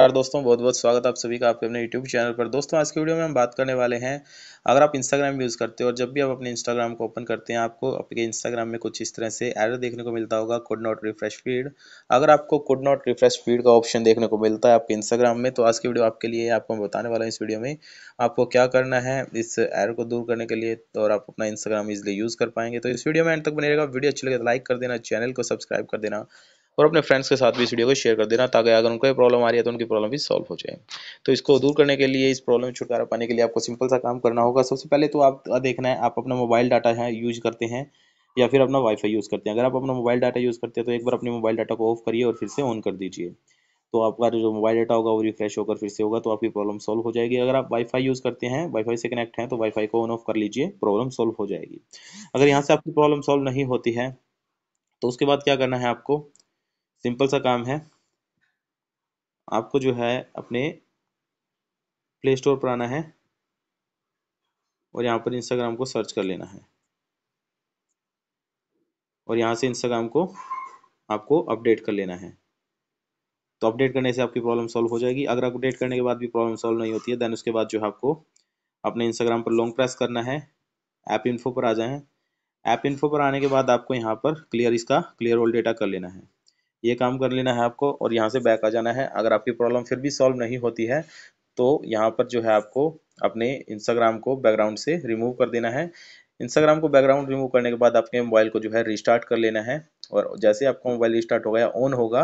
नमस्कार दोस्तों बहुत बहुत स्वागत आप सभी का आपके अपने यूट्यूब चैनल पर दोस्तों आज के वीडियो में हम बात करने वाले हैं अगर आप इंस्टाग्राम यूज़ करते हो और जब भी आप अपने इंस्टाग्राम को ओपन करते हैं आपको आपके इंस्टाग्राम में कुछ इस तरह से एरर देखने को मिलता होगा कुड नॉट रिफ्रेश फीड अगर आपको कुड नॉट रिफ्रेश फीड का ऑप्शन देखने को मिलता है आपके इंस्टाग्राम में तो आज की वीडियो आपके लिए आपको मैं बताने वाला हूँ इस वीडियो में आपको क्या करना है इस एरर को दूर करने के लिए और आप अपना इंस्टाग्राम ईजिली यूज़ कर पाएंगे तो इस वीडियो में एंड तक बनेगा वीडियो अच्छी लगे लाइक तो कर देना चैनल को सब्सक्राइब कर देना और अपने फ्रेंड्स के साथ भी इस वीडियो को शेयर कर देना ताकि अगर उनको प्रॉब्लम आ रही है तो उनकी प्रॉब्लम भी सॉल्व हो जाए तो इसको दूर करने के लिए इस प्रॉब्लम छुटकारा पाने के लिए आपको सिंपल सा काम करना होगा सबसे पहले तो आप देखना है आप अपना मोबाइल डाटा है यूज करते हैं या फिर अपना वाईफाई यूज़ करते हैं अगर आप अपना मोबाइल डाटा यूज़ करते हैं तो एक बार अपने मोबाइल डाटा को ऑफ करिए और फिर से ऑन कर दीजिए तो आपका जो मोबाइल डाटा होगा वो रिफ्रेश होकर फिर से होगा तो आपकी प्रॉब्लम सॉल्व हो जाएगी अगर आप वाईफाई यूज़ करते हैं वाईफाई से कनेक्ट हैं तो वाईफाई को ऑन ऑफ कर लीजिए प्रॉब्लम सॉल्व हो जाएगी अगर यहाँ से आपकी प्रॉब्लम सॉल्व नहीं होती है तो उसके बाद क्या करना है आपको सिंपल सा काम है आपको जो है अपने प्ले स्टोर पर आना है और यहाँ पर इंस्टाग्राम को सर्च कर लेना है और यहाँ से इंस्टाग्राम को आपको अपडेट कर लेना है तो अपडेट करने से आपकी प्रॉब्लम सॉल्व हो जाएगी अगर अपडेट करने के बाद भी प्रॉब्लम सॉल्व नहीं होती है देन उसके बाद जो है आपको अपने इंस्टाग्राम पर लॉन्ग प्रेस करना है ऐप इन्फो पर आ जाए ऐप इन्फो पर आने के बाद आपको यहाँ पर क्लियर इसका क्लियर ऑल डेटा कर लेना है ये काम कर लेना है आपको और यहाँ से बैक आ जाना है अगर आपकी प्रॉब्लम फिर भी सॉल्व नहीं होती है तो यहाँ पर जो है आपको अपने इंस्टाग्राम को बैकग्राउंड से रिमूव कर देना है इंस्टाग्राम को बैकग्राउंड रिमूव करने के बाद आपके मोबाइल को जो है रिस्टार्ट कर लेना है और जैसे आपका मोबाइल रिस्टार्ट हो गया ऑन होगा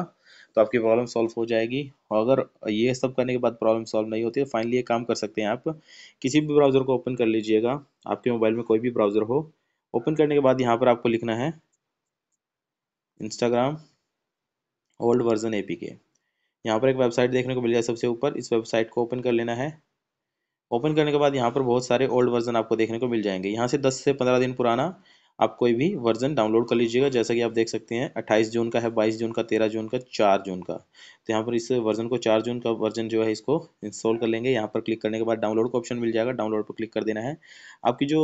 तो आपकी प्रॉब्लम सॉल्व हो जाएगी और अगर ये सब करने के बाद प्रॉब्लम सॉल्व नहीं होती है फाइनली ये काम कर सकते हैं आप किसी भी ब्राउज़र को ओपन कर लीजिएगा आपके मोबाइल में कोई भी ब्राउज़र हो ओपन करने के बाद यहाँ पर आपको लिखना है Instagram old version A P K यहाँ पर एक वेबसाइट देखने को मिल जाए सबसे ऊपर इस वेबसाइट को ओपन कर लेना है ओपन करने के बाद यहाँ पर बहुत सारे ओल्ड वर्जन आपको देखने को मिल जाएंगे यहाँ से दस से पंद्रह दिन पुराना आप कोई भी वर्जन डाउनलोड कर लीजिएगा जैसा कि आप देख सकते हैं 28 जून का है 22 जून का 13 जून का 4 जून का तो यहाँ पर इस वर्जन को 4 जून का वर्जन जो है इसको इंस्टॉल कर लेंगे यहाँ पर क्लिक करने के बाद डाउनलोड का ऑप्शन मिल जाएगा डाउनलोड पर क्लिक कर देना है आपकी जो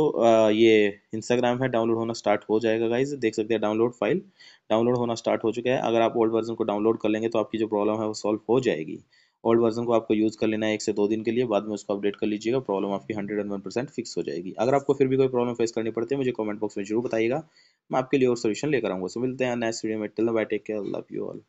ये इंस्टाग्राम है डाउनलोड होना स्टार्ट हो जाएगा गाइज देख सकते हैं डाउनलोड फाइल डाउनलोड होना स्टार्ट हो चुका है अगर आप ओल्ड वर्जन को डाउनलोड कर लेंगे तो आपकी जो प्रॉब्लम है वो सॉल्व हो जाएगी ओल्ड वर्जन को आपको यूज़ कर लेना है एक से दो दिन के लिए बाद में उसको अपडेट कर लीजिएगा प्रॉब्लम आपकी hundred and one percent fix हो जाएगी अगर आपको फिर भी कोई प्रॉब्लम फेस करनी पड़ती है मुझे कमेंट बॉक्स में जरूर बताइएगा मैं आपके लिए और सोल्यूशन लेकर आऊँगा सो मिलते हैं नेक्स्ट वीडियो में till bye take care love you all